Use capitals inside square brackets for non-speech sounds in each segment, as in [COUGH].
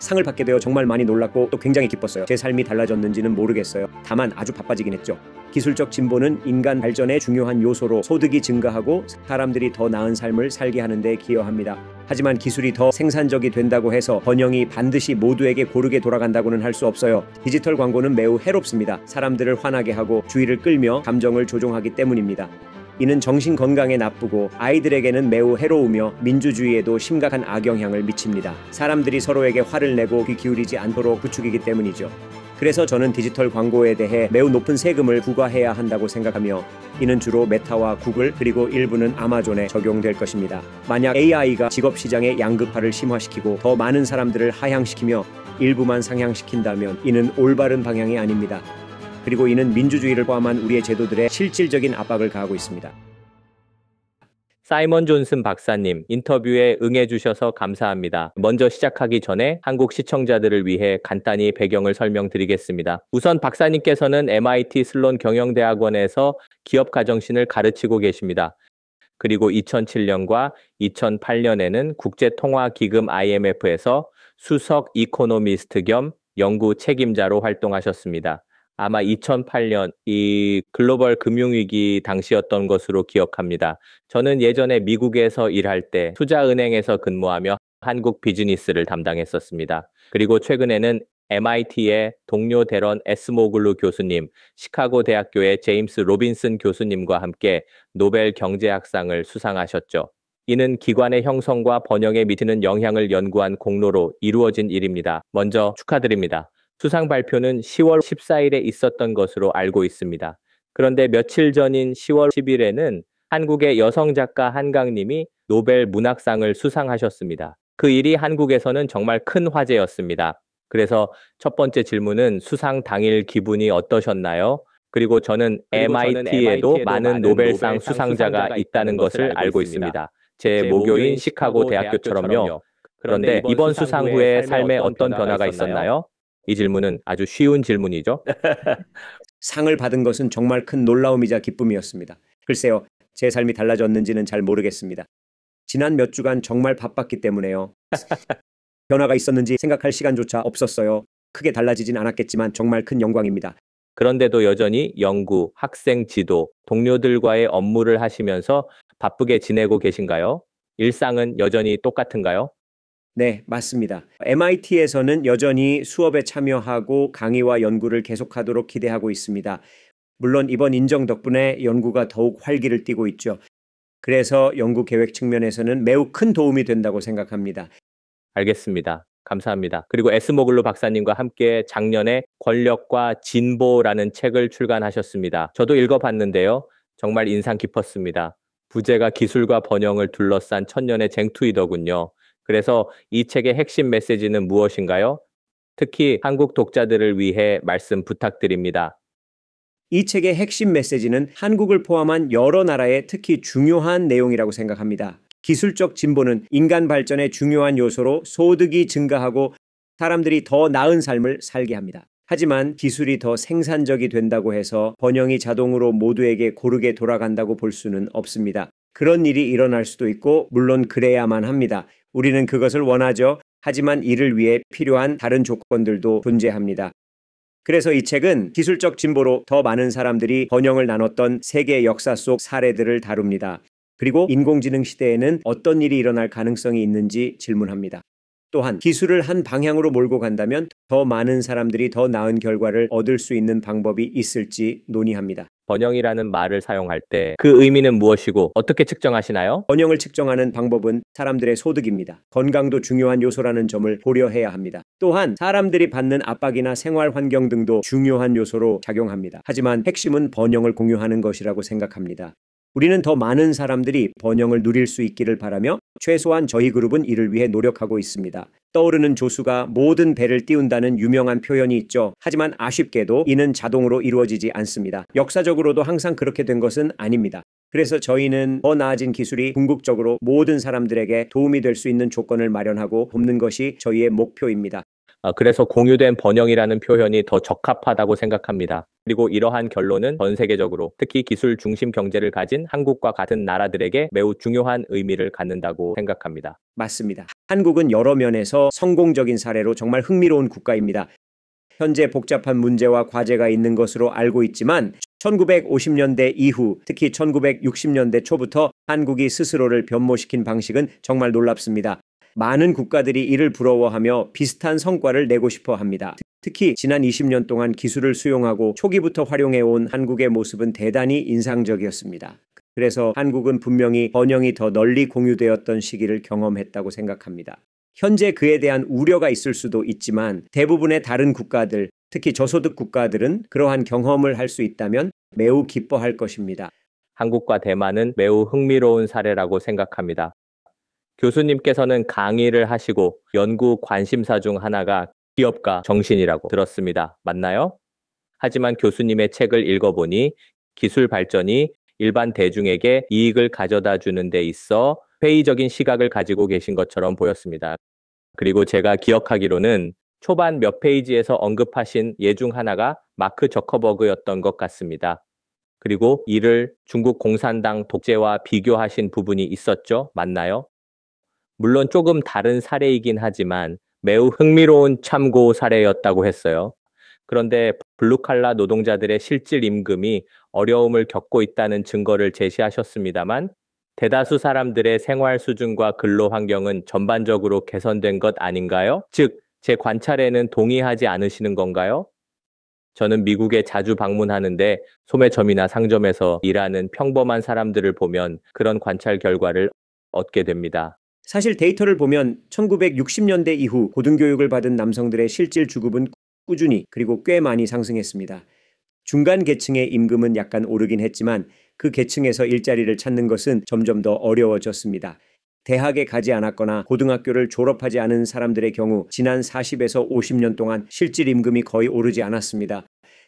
상을 받게 되어 정말 많이 놀랐고 또 굉장히 기뻤어요. 제 삶이 달라졌는지는 모르겠어요. 다만 아주 바빠지긴 했죠. 기술적 진보는 인간 발전의 중요한 요소로 소득이 증가하고 사람들이 더 나은 삶을 살게 하는 데 기여합니다. 하지만 기술이 더 생산적이 된다고 해서 번영이 반드시 모두에게 고르게 돌아간다고는 할 수 없어요. 디지털 광고는 매우 해롭습니다. 사람들을 화나게 하고 주의를 끌며 감정을 조종하기 때문입니다. 이는 정신 건강에 나쁘고 아이들에게는 매우 해로우며 민주주의에도 심각한 악영향을 미칩니다. 사람들이 서로에게 화를 내고 귀 기울이지 않도록 구축이기 때문이죠. 그래서 저는 디지털 광고에 대해 매우 높은 세금을 부과해야 한다고 생각하며 이는 주로 메타와 구글 그리고 일부는 아마존에 적용될 것입니다. 만약 AI가 직업 시장의 양극화를 심화시키고 더 많은 사람들을 하향시키며 일부만 상향시킨다면 이는 올바른 방향이 아닙니다. 그리고 이는 민주주의를 포함한 우리의 제도들의 실질적인 압박을 가하고 있습니다. 사이먼 존슨 박사님, 인터뷰에 응해주셔서 감사합니다. 먼저 시작하기 전에 한국 시청자들을 위해 간단히 배경을 설명드리겠습니다. 우선 박사님께서는 MIT 슬론 경영대학원에서 기업 가정신을 가르치고 계십니다. 그리고 2007년과 2008년에는 국제통화기금 IMF에서 수석 이코노미스트 겸 연구 책임자로 활동하셨습니다. 아마 2008년 이 글로벌 금융위기 당시였던 것으로 기억합니다. 저는 예전에 미국에서 일할 때 투자은행에서 근무하며 한국 비즈니스를 담당했었습니다. 그리고 최근에는 MIT의 동료 대런 에스모글루 교수님, 시카고 대학교의 제임스 로빈슨 교수님과 함께 노벨 경제학상을 수상하셨죠. 이는 기관의 형성과 번영에 미치는 영향을 연구한 공로로 이루어진 일입니다. 먼저 축하드립니다. 수상 발표는 10월 14일에 있었던 것으로 알고 있습니다. 그런데 며칠 전인 10월 10일에는 한국의 여성 작가 한강님이 노벨 문학상을 수상하셨습니다. 그 일이 한국에서는 정말 큰 화제였습니다. 그래서 첫 번째 질문은 수상 당일 기분이 어떠셨나요? 그리고 저는 MIT에도 MIT 많은 노벨상, 노벨상 수상자가, 수상자가 있다는 것을 알고 있습니다. 제 모교인 시카고 대학교처럼요. 그런데 이번 수상 후에 삶에 어떤 변화가 있었나요? 이 질문은 아주 쉬운 질문이죠. [LAUGHS] 상을 받은 것은 정말 큰 놀라움이자 기쁨이었습니다. 글쎄요, 제 삶이 달라졌는지는 잘 모르겠습니다. 지난 몇 주간 정말 바빴기 때문에요. [LAUGHS] 변화가 있었는지 생각할 시간조차 없었어요. 크게 달라지진 않았겠지만 정말 큰 영광입니다. 그런데도 여전히 연구, 학생 지도, 동료들과의 업무를 하시면서 바쁘게 지내고 계신가요? 일상은 여전히 똑같은가요? 네, 맞습니다. MIT에서는 여전히 수업에 참여하고 강의와 연구를 계속하도록 기대하고 있습니다. 물론 이번 인정 덕분에 연구가 더욱 활기를 띠고 있죠. 그래서 연구 계획 측면에서는 매우 큰 도움이 된다고 생각합니다. 알겠습니다. 감사합니다. 그리고 에스모글로 박사님과 함께 작년에 권력과 진보라는 책을 출간하셨습니다. 저도 읽어봤는데요. 정말 인상 깊었습니다. 부재가 기술과 번영을 둘러싼 천년의 쟁투이더군요. 그래서 이 책의 핵심 메시지는 무엇인가요? 특히 한국 독자들을 위해 말씀 부탁드립니다. 이 책의 핵심 메시지는 한국을 포함한 여러 나라의 특히 중요한 내용이라고 생각합니다. 기술적 진보는 인간 발전의 중요한 요소로 소득이 증가하고 사람들이 더 나은 삶을 살게 합니다. 하지만 기술이 더 생산적이 된다고 해서 번영이 자동으로 모두에게 고르게 돌아간다고 볼 수는 없습니다. 그런 일이 일어날 수도 있고, 물론 그래야만 합니다. 우리는 그것을 원하죠. 하지만 이를 위해 필요한 다른 조건들도 존재합니다. 그래서 이 책은 기술적 진보로 더 많은 사람들이 번영을 나눴던 세계 역사 속 사례들을 다룹니다. 그리고 인공지능 시대에는 어떤 일이 일어날 가능성이 있는지 질문합니다. 또한 기술을 한 방향으로 몰고 간다면 더 많은 사람들이 더 나은 결과를 얻을 수 있는 방법이 있을지 논의합니다. 번영이라는 말을 사용할 때 그 의미는 무엇이고 어떻게 측정하시나요? 번영을 측정하는 방법은 사람들의 소득입니다. 건강도 중요한 요소라는 점을 고려해야 합니다. 또한 사람들이 받는 압박이나 생활 환경 등도 중요한 요소로 작용합니다. 하지만 핵심은 번영을 공유하는 것이라고 생각합니다. 우리는 더 많은 사람들이 번영을 누릴 수 있기를 바라며 최소한 저희 그룹은 이를 위해 노력하고 있습니다. 떠오르는 조수가 모든 배를 띄운다는 유명한 표현이 있죠. 하지만 아쉽게도 이는 자동으로 이루어지지 않습니다. 역사적으로도 항상 그렇게 된 것은 아닙니다. 그래서 저희는 더 나아진 기술이 궁극적으로 모든 사람들에게 도움이 될 수 있는 조건을 마련하고 돕는 것이 저희의 목표입니다. 어, 그래서 공유된 번영이라는 표현이 더 적합하다고 생각합니다. 그리고 이러한 결론은 전 세계적으로 특히 기술 중심 경제를 가진 한국과 같은 나라들에게 매우 중요한 의미를 갖는다고 생각합니다. 맞습니다. 한국은 여러 면에서 성공적인 사례로 정말 흥미로운 국가입니다. 현재 복잡한 문제와 과제가 있는 것으로 알고 있지만 1950년대 이후 특히 1960년대 초부터 한국이 스스로를 변모시킨 방식은 정말 놀랍습니다. 많은 국가들이 이를 부러워하며 비슷한 성과를 내고 싶어 합니다. 특히 지난 20년 동안 기술을 수용하고 초기부터 활용해온 한국의 모습은 대단히 인상적이었습니다. 그래서 한국은 분명히 번영이 더 널리 공유되었던 시기를 경험했다고 생각합니다. 현재 그에 대한 우려가 있을 수도 있지만 대부분의 다른 국가들, 특히 저소득 국가들은 그러한 경험을 할 수 있다면 매우 기뻐할 것입니다. 한국과 대만은 매우 흥미로운 사례라고 생각합니다. 교수님께서는 강의를 하시고 연구 관심사 중 하나가 기업가 정신이라고 들었습니다. 맞나요? 하지만 교수님의 책을 읽어보니 기술 발전이 일반 대중에게 이익을 가져다 주는 데 있어 회의적인 시각을 가지고 계신 것처럼 보였습니다. 그리고 제가 기억하기로는 초반 몇 페이지에서 언급하신 예 중 하나가 마크 저커버그였던 것 같습니다. 그리고 이를 중국 공산당 독재와 비교하신 부분이 있었죠? 맞나요? 물론 조금 다른 사례이긴 하지만 매우 흥미로운 참고 사례였다고 했어요. 그런데 블루칼라 노동자들의 실질 임금이 어려움을 겪고 있다는 증거를 제시하셨습니다만 대다수 사람들의 생활 수준과 근로 환경은 전반적으로 개선된 것 아닌가요? 즉, 제 관찰에는 동의하지 않으시는 건가요? 저는 미국에 자주 방문하는데 소매점이나 상점에서 일하는 평범한 사람들을 보면 그런 관찰 결과를 얻게 됩니다. 사실 데이터를 보면 1960년대 이후 고등교육을 받은 남성들의 실질 주급은 꾸준히 그리고 꽤 많이 상승했습니다. 중간 계층의 임금은 약간 오르긴 했지만 그 계층에서 일자리를 찾는 것은 점점 더 어려워졌습니다. 대학에 가지 않았거나 고등학교를 졸업하지 않은 사람들의 경우 지난 40에서 50년 동안 실질 임금이 거의 오르지 않았습니다.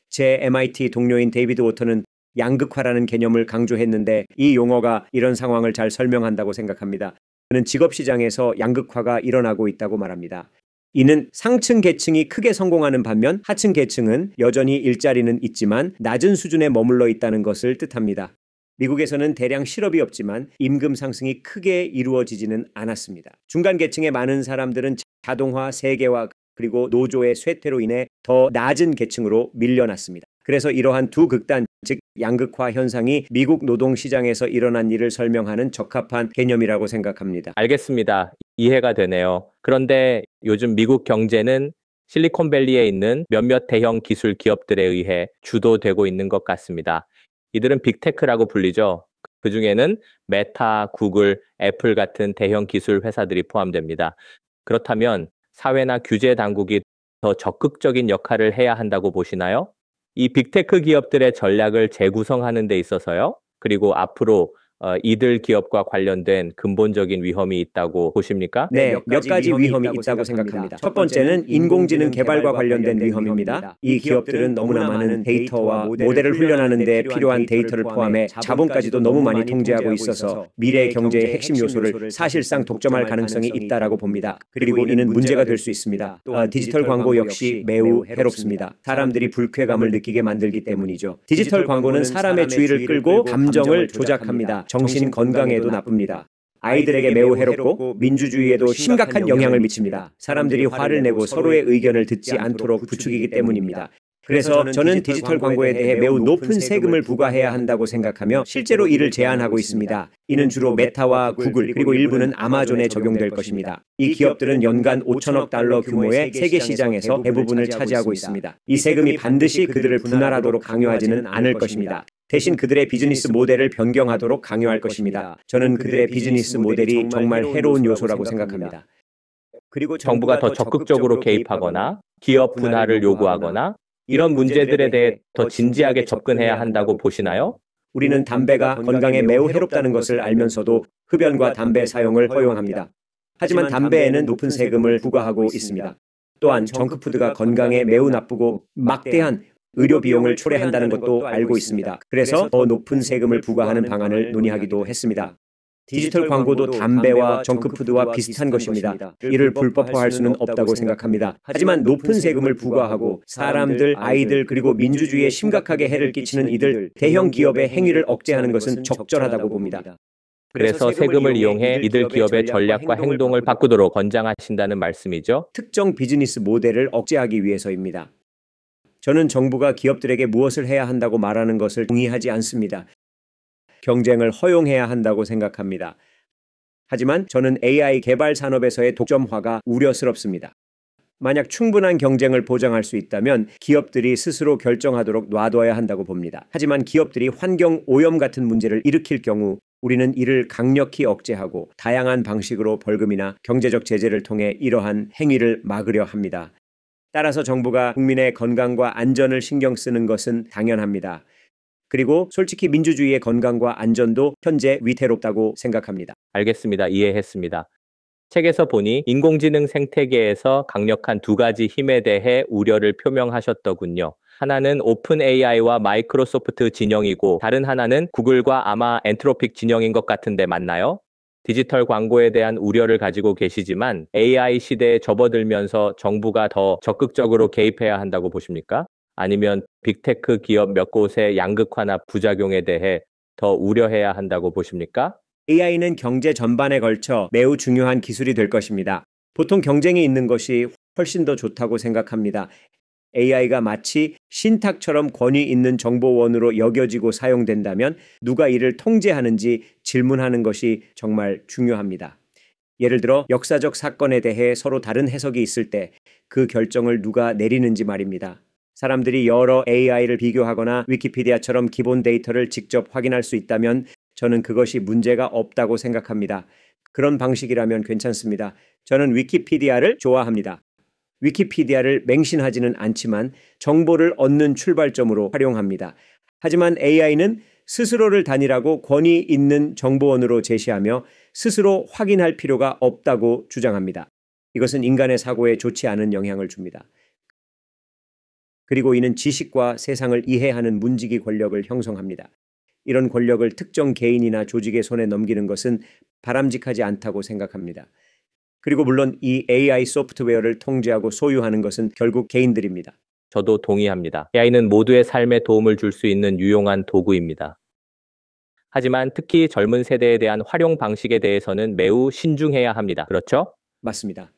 제 MIT 동료인 데이비드 워터는 양극화라는 개념을 강조했는데 이 용어가 이런 상황을 잘 설명한다고 생각합니다. 그는 직업 시장에서 양극화가 일어나고 있다고 말합니다. 이는 상층 계층이 크게 성공하는 반면 하층 계층은 여전히 일자리는 있지만 낮은 수준에 머물러 있다는 것을 뜻합니다. 미국에서는 대량 실업이 없지만 임금 상승이 크게 이루어지지는 않았습니다. 중간 계층의 많은 사람들은 자동화, 세계화 그리고 노조의 쇠퇴로 인해 더 낮은 계층으로 밀려났습니다. 그래서 이러한 두 극단 즉 양극화 현상이 미국 노동 시장에서 일어난 일을 설명하는 적합한 개념이라고 생각합니다. 알겠습니다. 이해가 되네요. 그런데 요즘 미국 경제는 실리콘밸리에 있는 몇몇 대형 기술 기업들에 의해 주도되고 있는 것 같습니다. 이들은 빅테크라고 불리죠. 그 중에는 메타, 구글, 애플 같은 대형 기술 회사들이 포함됩니다. 그렇다면 사회나 규제 당국이 더 적극적인 역할을 해야 한다고 보시나요? 이 빅테크 기업들의 전략을 재구성하는 데 있어서요. 그리고 앞으로 어, 이들 기업과 관련된 근본적인 위험이 있다고 보십니까? 네, 네 몇 가지, 몇 가지 위험이, 위험이 있다고, 생각합니다. 생각합니다. 첫 번째는 인공지능 개발과 관련된 위험입니다. 이 기업들은 너무나 많은 데이터와 모델을 훈련하는 데 필요한 데이터를 포함해 자본까지도 너무 많이 통제하고 있어서 미래 경제의 핵심 요소를 사실상 독점할 가능성이 있다라고 봅니다. 그리고 이는 문제가 될 수 있습니다. 아, 또 디지털 광고 역시 매우 해롭습니다. 사람들이 불쾌감을 느끼게 만들기 때문이죠. 디지털 광고는 사람의 주의를 끌고 감정을 조작합니다. 정신 건강에도 나쁩니다. 아이들에게 매우 해롭고 민주주의에도 심각한 영향을 미칩니다. 사람들이 화를 내고 서로의 의견을 듣지 않도록 부추기기 때문입니다. 그래서 저는 디지털 광고에 대해 매우 높은 세금을 부과해야 한다고 생각하며 실제로 이를 제안하고 있습니다. 이는 주로 메타와 구글 그리고 일부는 아마존에 적용될 것입니다. 이 기업들은 연간 5천억 달러 규모의 세계 시장에서 대부분을 차지하고 있습니다. 이 세금이 반드시 그들을 분할하도록 강요하지는 않을 것입니다. 대신 그들의 비즈니스 모델을 변경하도록 강요할 것입니다. 저는 그들의 비즈니스 모델이 정말 해로운 요소라고 생각합니다. 그리고 정부가 더 적극적으로 개입하거나 기업 분할을 요구하거나 이런 문제들에 대해 더 진지하게 접근해야 한다고 보시나요? 우리는 담배가 건강에 매우 해롭다는 것을 알면서도 흡연과 담배 사용을 허용합니다. 하지만 담배에는 높은 세금을 부과하고 있습니다. 또한 정크푸드가 건강에 매우 나쁘고 막대한 의료 비용을 초래한다는 것도 알고 있습니다. 그래서 더 높은 세금을 부과하는 방안을 논의하기도 했습니다. 디지털 광고도 담배와 정크푸드와 비슷한 것입니다. 이를 불법화할 수는 없다고 생각합니다. 하지만 높은 세금을 부과하고 사람들, 아이들 그리고 민주주의에 심각하게 해를 끼치는 이들 대형 기업의 행위를 억제하는 것은 적절하다고 봅니다. 그래서 세금을 이용해 이들 기업의 전략과 행동을 바꾸도록 권장하신다는 말씀이죠. 특정 비즈니스 모델을 억제하기 위해서입니다. 저는 정부가 기업들에게 무엇을 해야 한다고 말하는 것을 동의하지 않습니다. 경쟁을 허용해야 한다고 생각합니다. 하지만 저는 AI 개발 산업에서의 독점화가 우려스럽습니다. 만약 충분한 경쟁을 보장할 수 있다면 기업들이 스스로 결정하도록 놔둬야 한다고 봅니다. 하지만 기업들이 환경 오염 같은 문제를 일으킬 경우 우리는 이를 강력히 억제하고 다양한 방식으로 벌금이나 경제적 제재를 통해 이러한 행위를 막으려 합니다. 따라서 정부가 국민의 건강과 안전을 신경 쓰는 것은 당연합니다. 그리고 솔직히 민주주의의 건강과 안전도 현재 위태롭다고 생각합니다. 알겠습니다. 이해했습니다. 책에서 보니 인공지능 생태계에서 강력한 두 가지 힘에 대해 우려를 표명하셨더군요. 하나는 오픈 AI와 마이크로소프트 진영이고 다른 하나는 구글과 아마 엔트로픽 진영인 것 같은데 맞나요? 디지털 광고에 대한 우려를 가지고 계시지만 AI 시대에 접어들면서 정부가 더 적극적으로 개입해야 한다고 보십니까? 아니면 빅테크 기업 몇 곳의 양극화나 부작용에 대해 더 우려해야 한다고 보십니까? AI는 경제 전반에 걸쳐 매우 중요한 기술이 될 것입니다. 보통 경쟁이 있는 것이 훨씬 더 좋다고 생각합니다. AI가 마치 신탁처럼 권위 있는 정보원으로 여겨지고 사용된다면 누가 이를 통제하는지 질문하는 것이 정말 중요합니다. 예를 들어 역사적 사건에 대해 서로 다른 해석이 있을 때 그 결정을 누가 내리는지 말입니다. 사람들이 여러 AI를 비교하거나 위키피디아처럼 기본 데이터를 직접 확인할 수 있다면 저는 그것이 문제가 없다고 생각합니다. 그런 방식이라면 괜찮습니다. 저는 위키피디아를 좋아합니다. 위키피디아를 맹신하지는 않지만 정보를 얻는 출발점으로 활용합니다. 하지만 AI는 스스로를 다니라고 권위 있는 정보원으로 제시하며 스스로 확인할 필요가 없다고 주장합니다. 이것은 인간의 사고에 좋지 않은 영향을 줍니다. 그리고 이는 지식과 세상을 이해하는 문지기 권력을 형성합니다. 이런 권력을 특정 개인이나 조직의 손에 넘기는 것은 바람직하지 않다고 생각합니다. 그리고 물론 이 AI 소프트웨어를 통제하고 소유하는 것은 결국 개인들입니다. 저도 동의합니다. AI는 모두의 삶에 도움을 줄 수 있는 유용한 도구입니다. 하지만 특히 젊은 세대에 대한 활용 방식에 대해서는 매우 신중해야 합니다. 그렇죠? 맞습니다.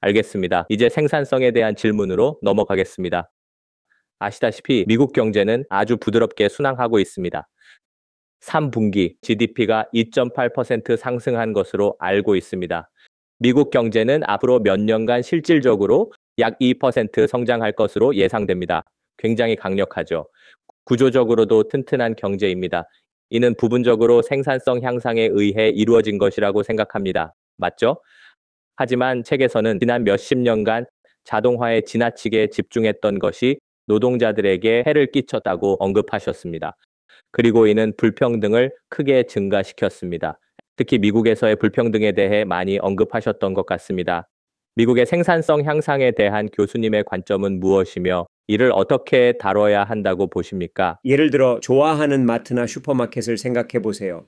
알겠습니다. 이제 생산성에 대한 질문으로 넘어가겠습니다. 아시다시피 미국 경제는 아주 부드럽게 순항하고 있습니다. 3분기 GDP가 2.8% 상승한 것으로 알고 있습니다. 미국 경제는 앞으로 몇 년간 실질적으로 약 2% 성장할 것으로 예상됩니다. 굉장히 강력하죠. 구조적으로도 튼튼한 경제입니다. 이는 부분적으로 생산성 향상에 의해 이루어진 것이라고 생각합니다. 맞죠? 하지만 책에서는 지난 몇십 년간 자동화에 지나치게 집중했던 것이 노동자들에게 해를 끼쳤다고 언급하셨습니다. 그리고 이는 불평등을 크게 증가시켰습니다. 특히 미국에서의 불평등에 대해 많이 언급하셨던 것 같습니다. 미국의 생산성 향상에 대한 교수님의 관점은 무엇이며 이를 어떻게 다뤄야 한다고 보십니까? 예를 들어 좋아하는 마트나 슈퍼마켓을 생각해 보세요.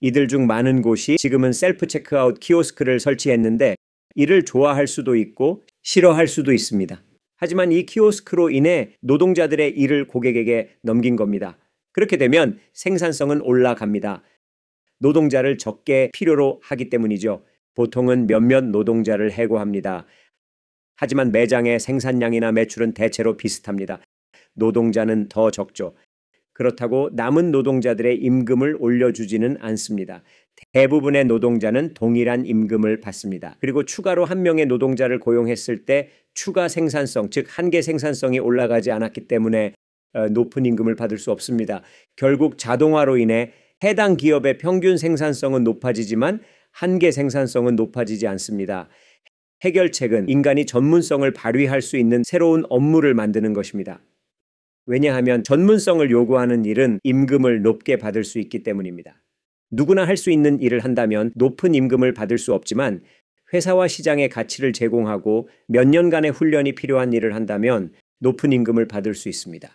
이들 중 많은 곳이 지금은 셀프 체크아웃 키오스크를 설치했는데 이를 좋아할 수도 있고 싫어할 수도 있습니다. 하지만 이 키오스크로 인해 노동자들의 일을 고객에게 넘긴 겁니다. 그렇게 되면 생산성은 올라갑니다. 노동자를 적게 필요로 하기 때문이죠. 보통은 몇몇 노동자를 해고합니다. 하지만 매장의 생산량이나 매출은 대체로 비슷합니다. 노동자는 더 적죠. 그렇다고 남은 노동자들의 임금을 올려주지는 않습니다. 대부분의 노동자는 동일한 임금을 받습니다. 그리고 추가로 한 명의 노동자를 고용했을 때 추가 생산성, 즉 한계 생산성이 올라가지 않았기 때문에 어, 높은 임금을 받을 수 없습니다. 결국 자동화로 인해 해당 기업의 평균 생산성은 높아지지만 한계 생산성은 높아지지 않습니다. 해결책은 인간이 전문성을 발휘할 수 있는 새로운 업무를 만드는 것입니다. 왜냐하면 전문성을 요구하는 일은 임금을 높게 받을 수 있기 때문입니다. 누구나 할 수 있는 일을 한다면 높은 임금을 받을 수 없지만 회사와 시장의 가치를 제공하고 몇 년간의 훈련이 필요한 일을 한다면 높은 임금을 받을 수 있습니다.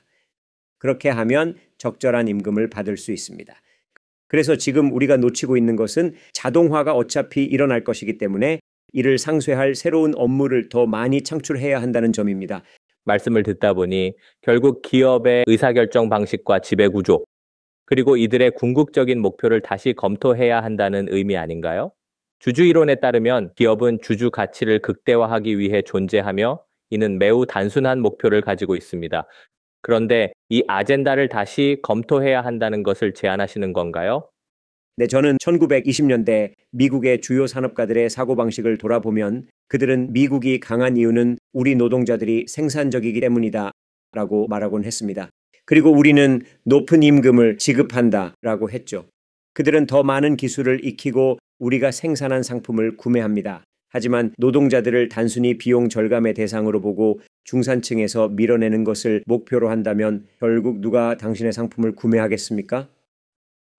그렇게 하면 적절한 임금을 받을 수 있습니다. 그래서 지금 우리가 놓치고 있는 것은 자동화가 어차피 일어날 것이기 때문에 이를 상쇄할 새로운 업무를 더 많이 창출해야 한다는 점입니다. 말씀을 듣다 보니 결국 기업의 의사결정 방식과 지배구조, 그리고 이들의 궁극적인 목표를 다시 검토해야 한다는 의미 아닌가요? 주주이론에 따르면 기업은 주주 가치를 극대화하기 위해 존재하며 이는 매우 단순한 목표를 가지고 있습니다. 그런데 이 아젠다를 다시 검토해야 한다는 것을 제안하시는 건가요? 네, 저는 1920년대 미국의 주요 산업가들의 사고방식을 돌아보면 그들은 미국이 강한 이유는 우리 노동자들이 생산적이기 때문이다 라고 말하곤 했습니다. 그리고 우리는 높은 임금을 지급한다 라고 했죠. 그들은 더 많은 기술을 익히고 우리가 생산한 상품을 구매합니다. 하지만 노동자들을 단순히 비용 절감의 대상으로 보고 중산층에서 밀어내는 것을 목표로 한다면 결국 누가 당신의 상품을 구매하겠습니까?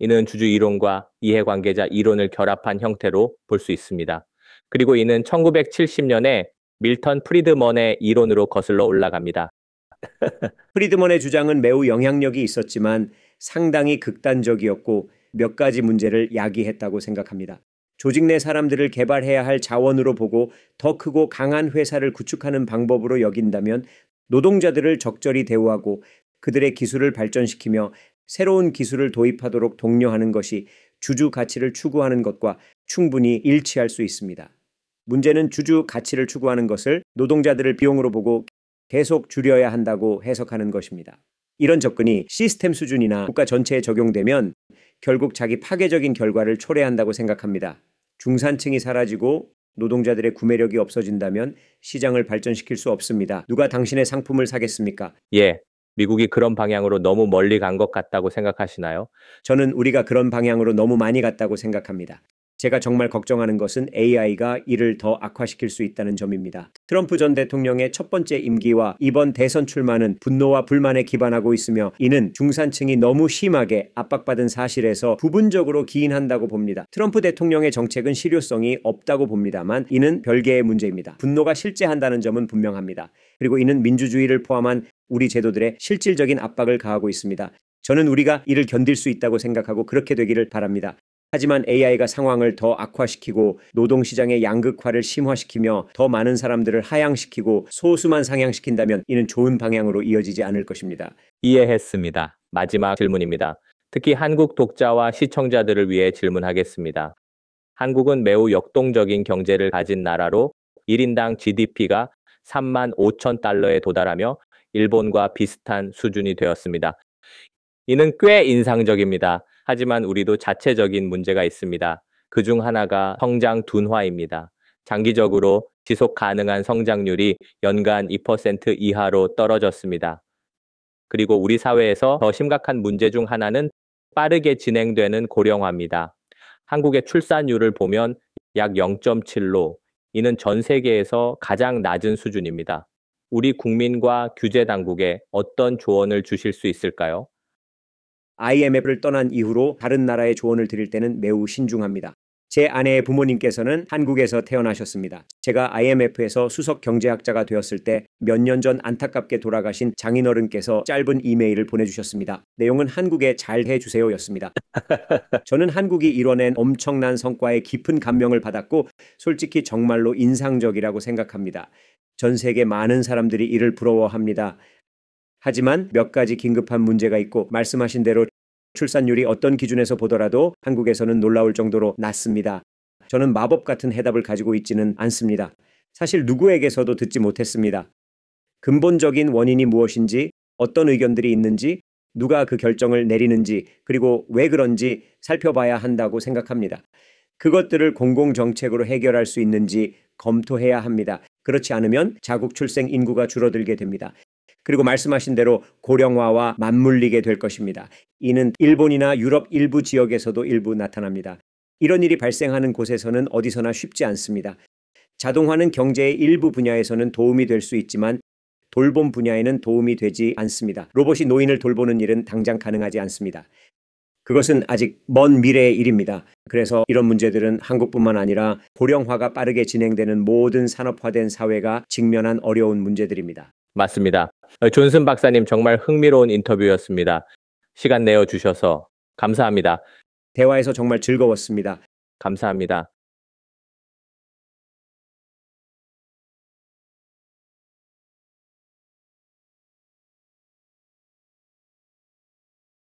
이는 주주 이론과 이해관계자 이론을 결합한 형태로 볼 수 있습니다. 그리고 이는 1970년에 밀턴 프리드먼의 이론으로 거슬러 올라갑니다. [LAUGHS] 프리드먼의 주장은 매우 영향력이 있었지만 상당히 극단적이었고 몇 가지 문제를 야기했다고 생각합니다. 조직 내 사람들을 개발해야 할 자원으로 보고 더 크고 강한 회사를 구축하는 방법으로 여긴다면 노동자들을 적절히 대우하고 그들의 기술을 발전시키며 새로운 기술을 도입하도록 독려하는 것이 주주 가치를 추구하는 것과 충분히 일치할 수 있습니다. 문제는 주주 가치를 추구하는 것을 노동자들을 비용으로 보고 계속 줄여야 한다고 해석하는 것입니다. 이런 접근이 시스템 수준이나 국가 전체에 적용되면 결국 자기 파괴적인 결과를 초래한다고 생각합니다. 중산층이 사라지고 노동자들의 구매력이 없어진다면 시장을 발전시킬 수 없습니다. 누가 당신의 상품을 사겠습니까? 예. 미국이 그런 방향으로 너무 멀리 간 것 같다고 생각하시나요? 저는 우리가 그런 방향으로 너무 많이 갔다고 생각합니다. 제가 정말 걱정하는 것은 AI가 이를 더 악화시킬 수 있다는 점입니다. 트럼프 전 대통령의 첫 번째 임기와 이번 대선 출마는 분노와 불만에 기반하고 있으며 이는 중산층이 너무 심하게 압박받은 사실에서 부분적으로 기인한다고 봅니다. 트럼프 대통령의 정책은 실효성이 없다고 봅니다만 이는 별개의 문제입니다. 분노가 실제한다는 점은 분명합니다. 그리고 이는 민주주의를 포함한 우리 제도들의 실질적인 압박을 가하고 있습니다. 저는 우리가 이를 견딜 수 있다고 생각하고 그렇게 되기를 바랍니다. 하지만 AI가 상황을 더 악화시키고 노동시장의 양극화를 심화시키며 더 많은 사람들을 하향시키고 소수만 상향시킨다면 이는 좋은 방향으로 이어지지 않을 것입니다. 이해했습니다. 마지막 질문입니다. 특히 한국 독자와 시청자들을 위해 질문하겠습니다. 한국은 매우 역동적인 경제를 가진 나라로 1인당 GDP가 3만 5천 달러에 도달하며 일본과 비슷한 수준이 되었습니다. 이는 꽤 인상적입니다. 하지만 우리도 자체적인 문제가 있습니다. 그 중 하나가 성장 둔화입니다. 장기적으로 지속 가능한 성장률이 연간 2% 이하로 떨어졌습니다. 그리고 우리 사회에서 더 심각한 문제 중 하나는 빠르게 진행되는 고령화입니다. 한국의 출산율을 보면 약 0.7로 이는 전 세계에서 가장 낮은 수준입니다. 우리 국민과 규제 당국에 어떤 조언을 주실 수 있을까요? IMF를 떠난 이후로 다른 나라에 조언을 드릴 때는 매우 신중합니다. 제 아내의 부모님께서는 한국에서 태어나셨습니다. 제가 IMF에서 수석 경제학자가 되었을 때 몇 년 전 안타깝게 돌아가신 장인어른께서 짧은 이메일을 보내주셨습니다. 내용은 한국에 잘 해주세요 였습니다. [LAUGHS] 저는 한국이 이뤄낸 엄청난 성과에 깊은 감명을 받았고 솔직히 정말로 인상적이라고 생각합니다. 전 세계 많은 사람들이 이를 부러워합니다. 하지만 몇 가지 긴급한 문제가 있고 말씀하신 대로 출산율이 어떤 기준에서 보더라도 한국에서는 놀라울 정도로 낮습니다. 저는 마법 같은 해답을 가지고 있지는 않습니다. 사실 누구에게서도 듣지 못했습니다. 근본적인 원인이 무엇인지, 어떤 의견들이 있는지, 누가 그 결정을 내리는지, 그리고 왜 그런지 살펴봐야 한다고 생각합니다. 그것들을 공공정책으로 해결할 수 있는지 검토해야 합니다. 그렇지 않으면 자국 출생 인구가 줄어들게 됩니다. 그리고 말씀하신 대로 고령화와 맞물리게 될 것입니다. 이는 일본이나 유럽 일부 지역에서도 일부 나타납니다. 이런 일이 발생하는 곳에서는 어디서나 쉽지 않습니다. 자동화는 경제의 일부 분야에서는 도움이 될 수 있지만 돌봄 분야에는 도움이 되지 않습니다. 로봇이 노인을 돌보는 일은 당장 가능하지 않습니다. 그것은 아직 먼 미래의 일입니다. 그래서 이런 문제들은 한국뿐만 아니라 고령화가 빠르게 진행되는 모든 산업화된 사회가 직면한 어려운 문제들입니다. 맞습니다. 어, 존슨 박사님 정말 흥미로운 인터뷰였습니다. 시간 내어 주셔서 감사합니다. 대화에서 정말 즐거웠습니다. 감사합니다.